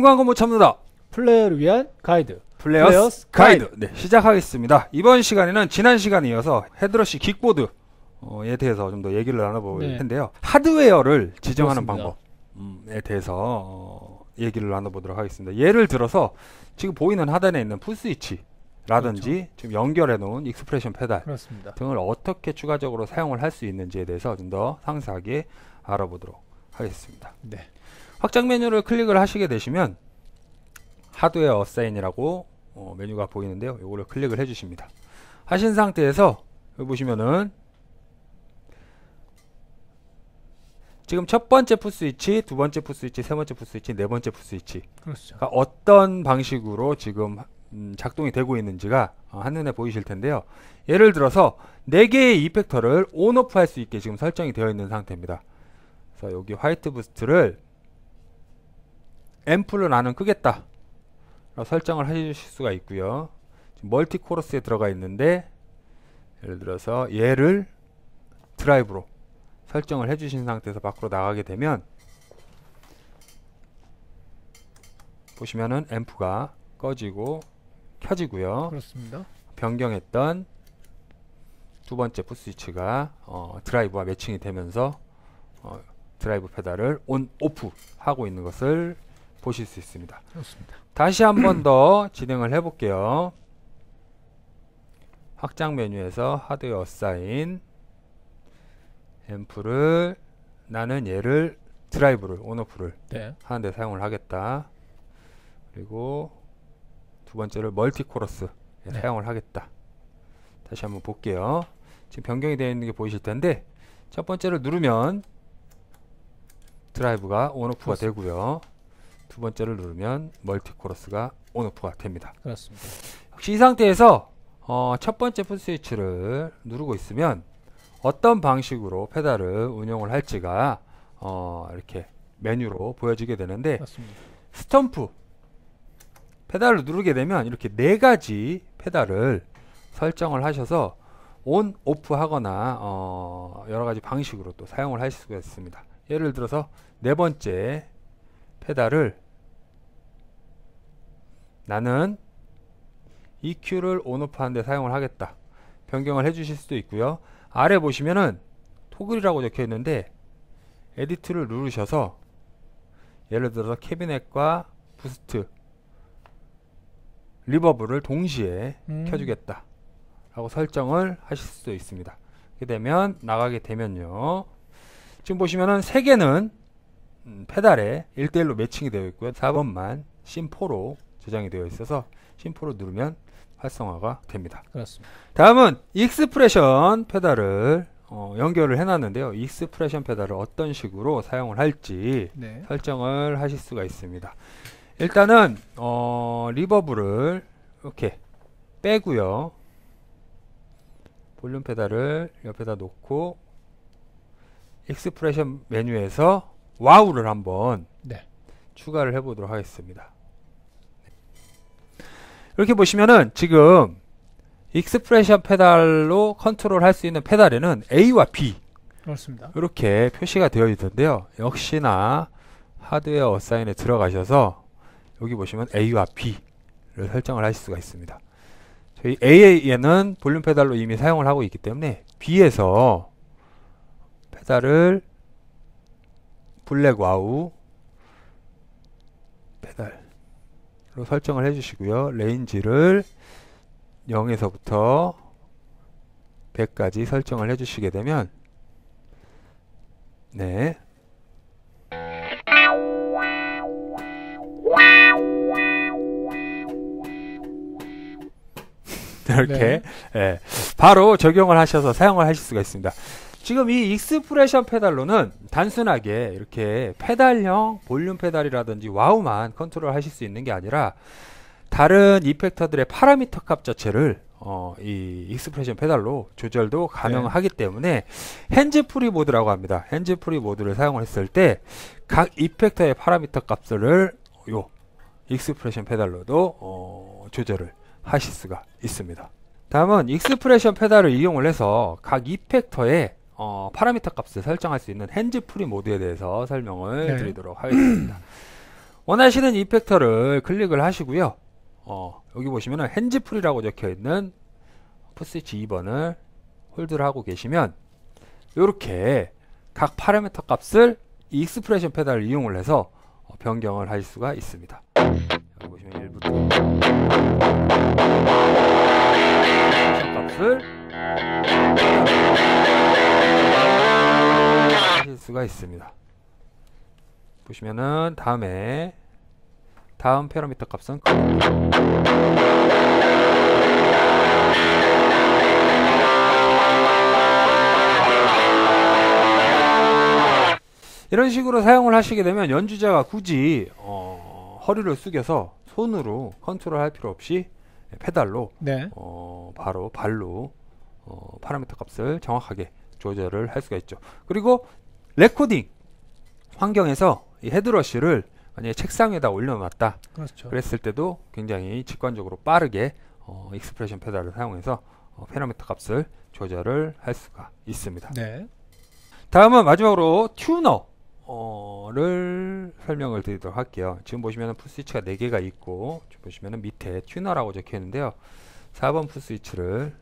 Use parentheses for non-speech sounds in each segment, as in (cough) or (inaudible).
건강하고 못 참는다. 플레이어를 위한 가이드. 플레이어스, 플레이어스 가이드. 가이드. 네, 시작하겠습니다. 이번 시간에는 지난 시간에 이어서 헤드러시 킥보드에 대해서 좀 더 얘기를 나눠볼 네. 텐데요. 하드웨어를 아, 지정하는 그렇습니다. 방법에 대해서 어, 얘기를 나눠보도록 하겠습니다. 예를 들어서 지금 보이는 하단에 있는 풀스위치 라든지 그렇죠. 지금 연결해 놓은 익스프레션 페달 그렇습니다. 등을 어떻게 추가적으로 사용을 할 수 있는지에 대해서 좀 더 상세하게 알아보도록 하겠습니다. 네. 확장 메뉴를 클릭을 하시게 되시면 하드웨어 어사인이라고 어, 메뉴가 보이는데요. 이거를 클릭을 해주십니다. 하신 상태에서 여기 보시면은 지금 첫 번째 풀스위치두 번째 풀스위치세 번째 풀스위치네 번째 풀스위치 그렇죠. 그러니까 어떤 방식으로 지금 음, 작동이 되고 있는지가 어, 한눈에 보이실 텐데요. 예를 들어서 4개의 이펙터를 온오프 할 수 있게 지금 설정이 되어 있는 상태입니다. 그래서 여기 화이트 부스트를 앰플로 나는 끄겠다 설정을 해주실 수가 있고요 멀티 코러스에 들어가 있는데 예를 들어서 얘를 드라이브로 설정을 해주신 상태에서 밖으로 나가게 되면 보시면은 앰프가 꺼지고 켜지고요 그렇습니다 변경했던 두 번째 풋스위치가 어, 드라이브와 매칭이 되면서 어, 드라이브 페달을 온 오프 하고 있는 것을 보실 수 있습니다. 그렇습니다. 다시 한 번 더 (clears throat) 진행을 해볼게요. 확장 메뉴에서 하드웨어 사인 앰프를 나는 얘를 드라이브를 온오프를 네. 하는데 사용을 하겠다. 그리고 두 번째를 멀티코러스 네. 사용을 하겠다. 다시 한 번 볼게요. 지금 변경이 되어 있는 게 보이실 텐데 첫 번째를 누르면 드라이브가 온오프가 되고요. 두 번째를 누르면 멀티코러스가 온오프가 됩니다. 그렇습니다. 혹시 이 상태에서 어, 첫 번째 풋 스위치를 누르고 있으면 어떤 방식으로 페달을 운영을 할지가 어, 이렇게 메뉴로 보여지게 되는데 맞습니다. 스톰프 페달을 누르게 되면 이렇게 네 가지 페달을 설정을 하셔서 온, 오프 하거나 어, 여러 가지 방식으로 또 사용을 하실 수가 있습니다. 예를 들어서 네 번째 페달을 나는 EQ를 온오프 하는데 사용을 하겠다 변경을 해 주실 수도 있고요 아래 보시면은 토글이라고 적혀 있는데 에디트를 누르셔서 예를 들어서 캐비넷과 부스트 리버브를 동시에 음. 켜주겠다 라고 설정을 하실 수도 있습니다 그렇게 되면 나가게 되면요 지금 보시면은 3개는 음, 페달에 1대1로 매칭이 되어 있고요. 4번만 심포로 저장이 되어 있어서 심포로 누르면 활성화가 됩니다. 그렇습니다. 다음은 익스프레션 페달을 어, 연결을 해놨는데요. 익스프레션 페달을 어떤 식으로 사용을 할지 네. 설정을 하실 수가 있습니다. 일단은 어, 리버브를 이렇게 빼고요. 볼륨 페달을 옆에다 놓고 익스프레션 메뉴에서 와우를 한번 네. 추가를 해보도록 하겠습니다. 네. 이렇게 보시면은 지금 익스프레션 페달로 컨트롤 할 수 있는 페달에는 A와 B 그렇습니다. 이렇게 표시가 되어 있던데요. 역시나 하드웨어 어사인에 들어가셔서 여기 보시면 A와 B를 설정을 하실 수가 있습니다. 저희 A에는 볼륨 페달로 이미 사용을 하고 있기 때문에 B에서 페달을 블랙 와우 페달로 설정을 해주시고요. 레인지를 0에서부터 100까지 설정을 해주시게 되면 네 (laughs) 이렇게 네. 예, 바로 적용을 하셔서 사용을 하실 수가 있습니다. 지금 이 익스프레션 페달로는 단순하게 이렇게 페달형 볼륨 페달이라든지 와우만 컨트롤 하실 수 있는 게 아니라 다른 이펙터들의 파라미터 값 자체를 어, 이 익스프레션 페달로 조절도 네. 가능하기 네. 때문에 핸즈프리 모드라고 합니다. 핸즈프리 모드를 사용 했을 때 각 이펙터의 파라미터 값을 요 익스프레션 페달로도 어, 조절을 하실 수가 있습니다. 다음은 익스프레션 페달을 이용을 해서 각 이펙터의 어, 파라미터 값을 설정할 수 있는 핸즈프리 모드에 대해서 설명을 네. 드리도록 하겠습니다. 원하시는 이펙터를 클릭을 하시고요. 어, 여기 보시면 핸즈프리라고 적혀있는 풋스위치 2번을 홀드를 하고 계시면 이렇게 각 파라미터 값을 이 익스프레션 페달을 이용을 해서 변경을 할 수가 있습니다. 여기 보시면 1부터 수가 있습니다. 보시면은 다음에 다음 페라미터 값은 그 이런 식으로 사용을 하시게 되면 연주자가 굳이 어, 허리를 숙여서 손으로 컨트롤할 필요 없이 페달로 네. 어, 바로 발로 어, 파라미터 값을 정확하게 조절을 할 수가 있죠. 그리고 레코딩 환경에서 이 헤드러쉬를 만약에 책상 에다 올려놨다 그렇죠. 그랬을 때도 굉장히 직관적으로 빠르게 어, 익스프레션 페달을 사용해서 어, 페라미터 값을 조절을 할 수가 있습니다. 네. 다음은 마지막으로 튜너를 설명을 드리도록 할게요. 지금 보시면 풀스위치가 4개가 있고 지금 보시면 밑에 튜너라고 적혀있는데요. 4번 풀스위치를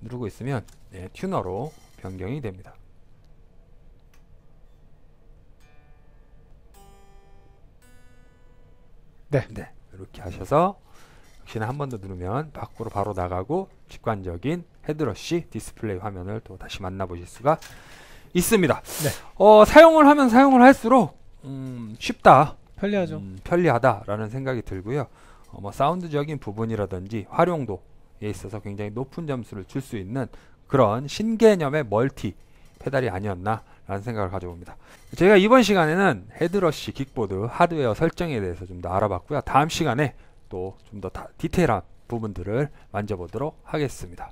누르고 있으면 네, 튜너로 변경이 됩니다. 네. 네. 이렇게 하셔서 혹시나한 번 더 누르면 밖으로 바로 나가고 직관적인 헤드러쉬 디스플레이 화면을 또 다시 만나보실 수가 있습니다. 네. 어, 사용을 하면 사용을 할수록 음, 쉽다. 편리하죠. 음, 편리하다라는 생각이 들고요. 어, 뭐 사운드적인 부분이라든지 활용도에 있어서 굉장히 높은 점수를 줄 수 있는 그런 신개념의 멀티 페달이 아니었나 라는 생각을 가져봅니다. 제가 이번 시간에는 헤드러쉬 킥보드 하드웨어 설정에 대해서 좀 더 알아봤고요. 다음 시간에 또 좀 더 디테일한 부분들을 만져보도록 하겠습니다.